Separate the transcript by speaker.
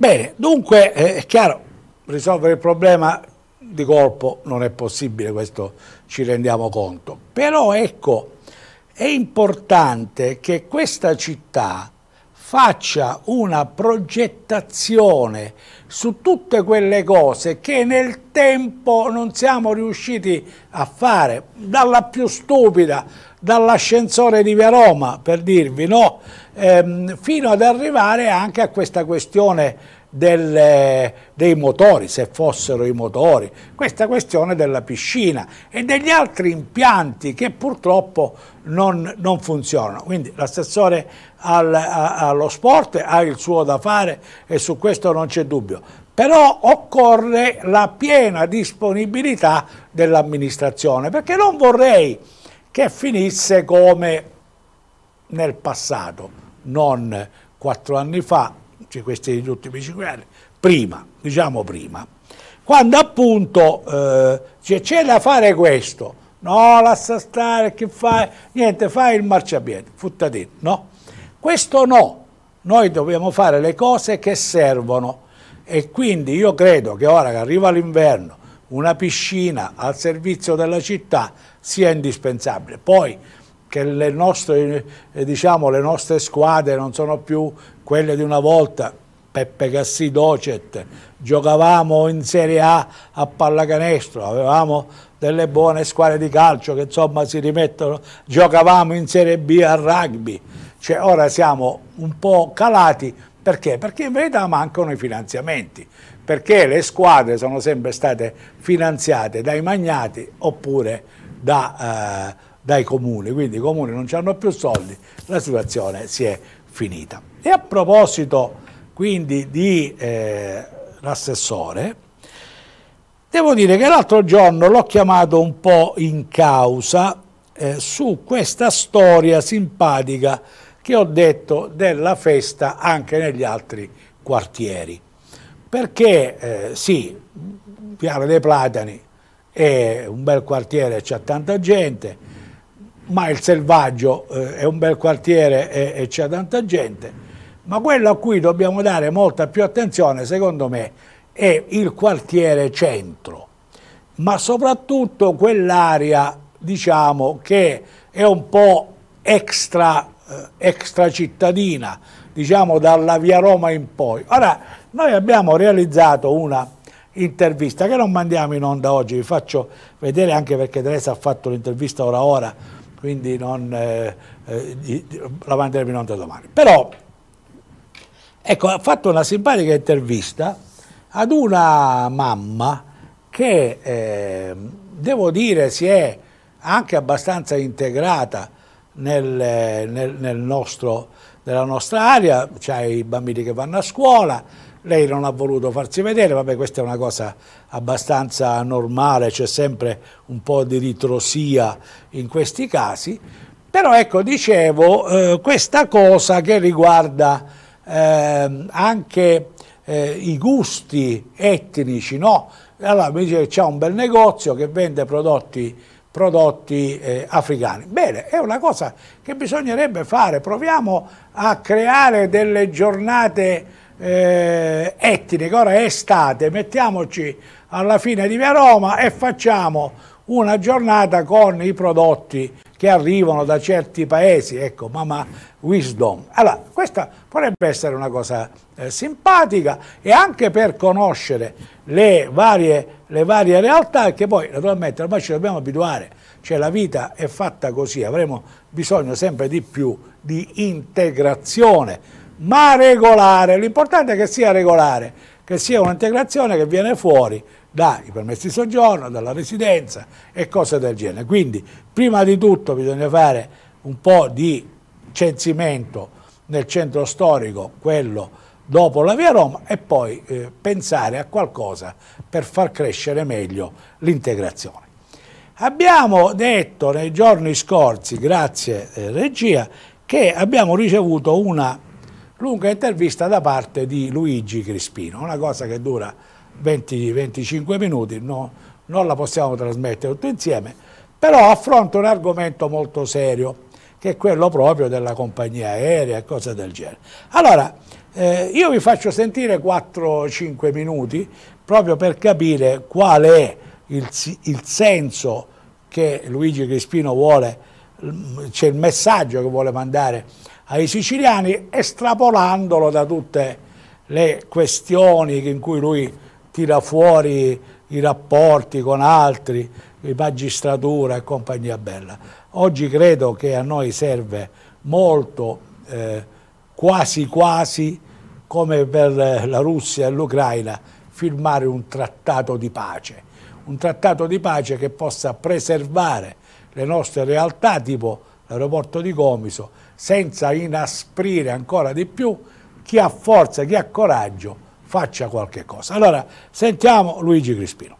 Speaker 1: Bene, dunque eh, è chiaro, risolvere il problema di colpo non è possibile, questo ci rendiamo conto. Però ecco, è importante che questa città faccia una progettazione su tutte quelle cose che nel tempo non siamo riusciti a fare, dalla più stupida dall'ascensore di Via Roma, per dirvi, no? ehm, fino ad arrivare anche a questa questione del, dei motori, se fossero i motori, questa questione della piscina e degli altri impianti che purtroppo non, non funzionano. Quindi l'assessore al, allo sport ha il suo da fare e su questo non c'è dubbio però occorre la piena disponibilità dell'amministrazione, perché non vorrei che finisse come nel passato, non quattro anni fa, cioè questi gli ultimi cinque anni, prima, diciamo prima, quando appunto eh, c'è da fare questo, no, lascia stare, che fai? Niente, fai il marciapiede, futtatino, no? Questo no, noi dobbiamo fare le cose che servono e quindi io credo che ora che arriva l'inverno, una piscina al servizio della città sia indispensabile. Poi che le nostre, eh, diciamo, le nostre squadre non sono più quelle di una volta, Peppe Cassi Docet, giocavamo in Serie A a pallacanestro, avevamo delle buone squadre di calcio che insomma si rimettono, giocavamo in Serie B a rugby, cioè ora siamo un po' calati perché? Perché in verità mancano i finanziamenti perché le squadre sono sempre state finanziate dai magnati oppure da, eh, dai comuni, quindi i comuni non hanno più soldi, la situazione si è finita. E a proposito quindi di eh, l'assessore, devo dire che l'altro giorno l'ho chiamato un po' in causa eh, su questa storia simpatica che ho detto della festa anche negli altri quartieri. Perché eh, sì, Piave dei Platani è un bel quartiere, c'è tanta gente, ma il selvaggio eh, è un bel quartiere e, e c'è tanta gente, ma quello a cui dobbiamo dare molta più attenzione, secondo me, è il quartiere centro, ma soprattutto quell'area, diciamo, che è un po' extra, eh, extra cittadina, diciamo dalla via Roma in poi. Ora, noi abbiamo realizzato una intervista che non mandiamo in onda oggi, vi faccio vedere anche perché Teresa ha fatto l'intervista ora ora, quindi non, eh, eh, la manderemo in onda domani. Però, ecco, ha fatto una simpatica intervista ad una mamma che, eh, devo dire, si è anche abbastanza integrata nel, nel, nel nostro della nostra area, c'ha i bambini che vanno a scuola, lei non ha voluto farsi vedere, vabbè questa è una cosa abbastanza normale, c'è sempre un po' di ritrosia in questi casi, però ecco dicevo eh, questa cosa che riguarda eh, anche eh, i gusti etnici, no? Allora mi dice che c'è un bel negozio che vende prodotti prodotti eh, africani. Bene, è una cosa che bisognerebbe fare, proviamo a creare delle giornate eh, etniche, ora è estate, mettiamoci alla fine di Via Roma e facciamo una giornata con i prodotti che arrivano da certi paesi, ecco, mamma Wisdom. Allora, questa potrebbe essere una cosa eh, simpatica e anche per conoscere le varie, le varie realtà che poi naturalmente ormai ci dobbiamo abituare, cioè la vita è fatta così, avremo bisogno sempre di più di integrazione, ma regolare, l'importante è che sia regolare, che sia un'integrazione che viene fuori dai permessi di soggiorno, dalla residenza e cose del genere. Quindi prima di tutto bisogna fare un po' di censimento nel centro storico, quello dopo la via Roma e poi eh, pensare a qualcosa per far crescere meglio l'integrazione. Abbiamo detto nei giorni scorsi, grazie eh, regia, che abbiamo ricevuto una lunga intervista da parte di Luigi Crispino, una cosa che dura 20-25 minuti, no, non la possiamo trasmettere tutto insieme, però affronta un argomento molto serio, che è quello proprio della compagnia aerea e cose del genere. Allora, eh, io vi faccio sentire 4-5 minuti proprio per capire qual è il, il senso che Luigi Crispino vuole, mm, c'è il messaggio che vuole mandare ai siciliani, estrapolandolo da tutte le questioni in cui lui tira fuori i rapporti con altri, magistratura e compagnia bella. Oggi credo che a noi serve molto, eh, quasi quasi, come per la Russia e l'Ucraina, firmare un trattato di pace. Un trattato di pace che possa preservare le nostre realtà, tipo l'aeroporto di Comiso, senza inasprire ancora di più chi ha forza, chi ha coraggio, faccia qualche cosa. Allora, sentiamo Luigi Crispino.